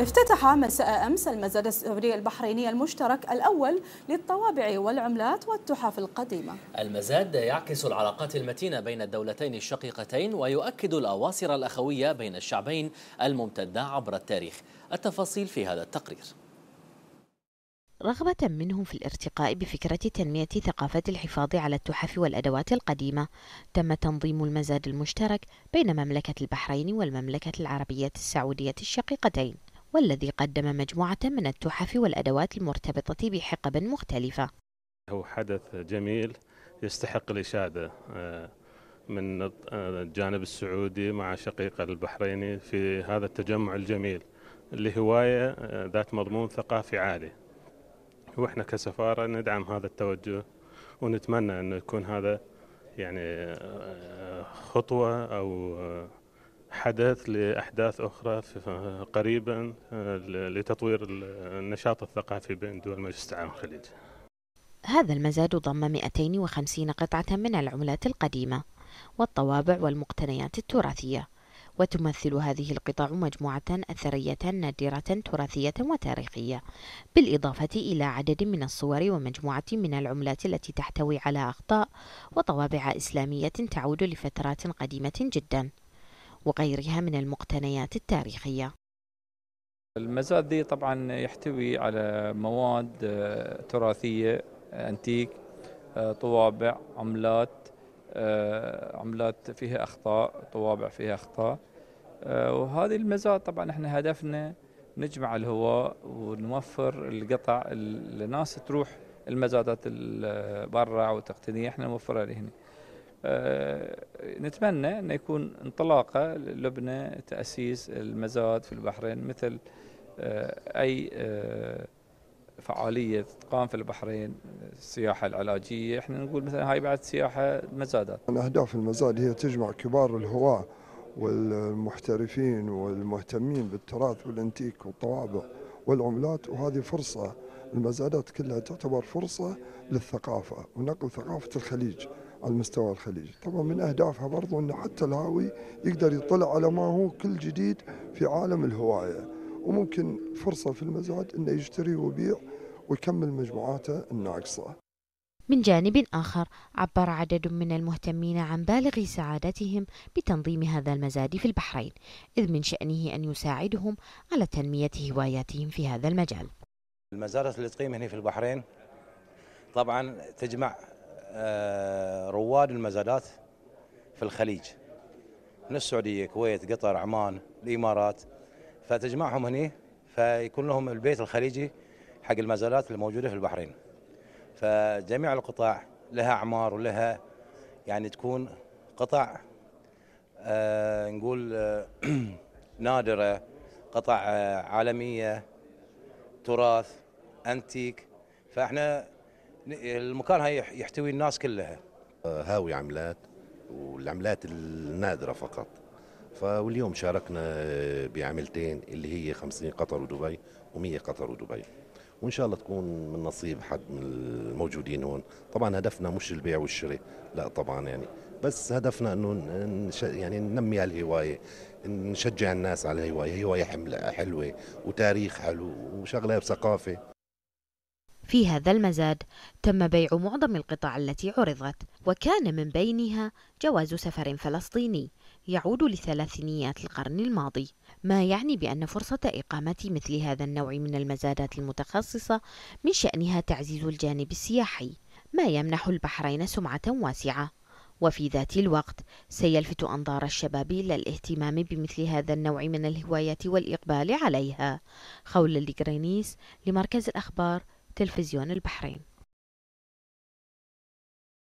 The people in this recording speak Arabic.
افتتح مساء أمس المزاد السوري البحريني المشترك الأول للطوابع والعملات والتحف القديمة المزاد يعكس العلاقات المتينة بين الدولتين الشقيقتين ويؤكد الأواصر الأخوية بين الشعبين الممتدة عبر التاريخ التفاصيل في هذا التقرير رغبة منهم في الارتقاء بفكرة تنمية ثقافة الحفاظ على التحف والأدوات القديمة، تم تنظيم المزاد المشترك بين مملكة البحرين والمملكة العربية السعودية الشقيقتين، والذي قدم مجموعة من التحف والأدوات المرتبطة بحقب مختلفة. هو حدث جميل يستحق الإشادة آه، من الجانب السعودي مع شقيقة البحريني في هذا التجمع الجميل لهواية آه، ذات مضمون ثقافي عالي واحنا كسفاره ندعم هذا التوجه ونتمنى انه يكون هذا يعني آه، خطوه او آه، حدث لاحداث اخرى قريبا آه، لتطوير النشاط الثقافي بين دول مجلس التعاون الخليج. هذا المزاد ضم 250 قطعة من العملات القديمة والطوابع والمقتنيات التراثية وتمثل هذه القطع مجموعة أثرية نادرة تراثية وتاريخية بالإضافة إلى عدد من الصور ومجموعة من العملات التي تحتوي على أخطاء وطوابع إسلامية تعود لفترات قديمة جدا وغيرها من المقتنيات التاريخية المزاد دي طبعا يحتوي على مواد آه، تراثية آه، أنتيك آه، طوابع عملات آه، عملات فيها اخطاء طوابع فيها اخطاء آه، وهذه المزاد طبعا احنا هدفنا نجمع الهواء ونوفر القطع الناس تروح المزادات برا وتقتنيه احنا نوفرها لهنا آه، نتمنى أن يكون انطلاقة لبنى تأسيس المزاد في البحرين مثل أي فعالية تقام في البحرين السياحه العلاجيه احنا نقول مثلا هاي بعد سياحه مزادات من اهداف المزاد هي تجمع كبار الهواه والمحترفين والمهتمين بالتراث والانتيك والطوابع والعملات وهذه فرصه المزادات كلها تعتبر فرصه للثقافه ونقل ثقافه الخليج على المستوى الخليج طبعا من أهدافها برضو أن حتى الهاوي يقدر يطلع على ما هو كل جديد في عالم الهواية وممكن فرصة في المزاد أنه يشتري ويبيع ويكمل مجموعاته الناقصة من جانب آخر عبر عدد من المهتمين عن بالغ سعادتهم بتنظيم هذا المزاد في البحرين إذ من شأنه أن يساعدهم على تنمية هواياتهم في هذا المجال المزارة اللي تقيم هنا في البحرين طبعا تجمع آه، رواد المزادات في الخليج من السعودية الكويت قطر عمان الإمارات فتجمعهم هنا فيكون لهم البيت الخليجي حق المزالات الموجوده في البحرين فجميع القطاع لها اعمار ولها يعني تكون قطع آه نقول آه نادره قطع آه عالميه تراث انتيك فاحنا المكان هاي يحتوي الناس كلها هاوي عملات والعملات النادره فقط فاليوم شاركنا بعملتين اللي هي 50 قطر ودبي و100 قطر ودبي وان شاء الله تكون من نصيب حد من الموجودين هون طبعا هدفنا مش البيع والشراء لا طبعا يعني بس هدفنا انه نش... يعني ننمي هالهوايه نشجع الناس على الهوايه هوايه حلوه وتاريخ حلو وشغله بثقافه في هذا المزاد تم بيع معظم القطع التي عرضت وكان من بينها جواز سفر فلسطيني يعود لثلاثينيات القرن الماضي ما يعني بأن فرصة إقامة مثل هذا النوع من المزادات المتخصصة من شأنها تعزيز الجانب السياحي ما يمنح البحرين سمعة واسعة وفي ذات الوقت سيلفت أنظار الشباب إلى الاهتمام بمثل هذا النوع من الهوايات والإقبال عليها خول الجرينيس لمركز الأخبار تلفزيون البحرين